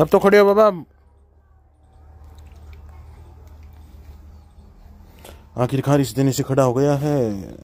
अब तो खड़े हो बाबा आखिरकार इस देने से खड़ा हो गया है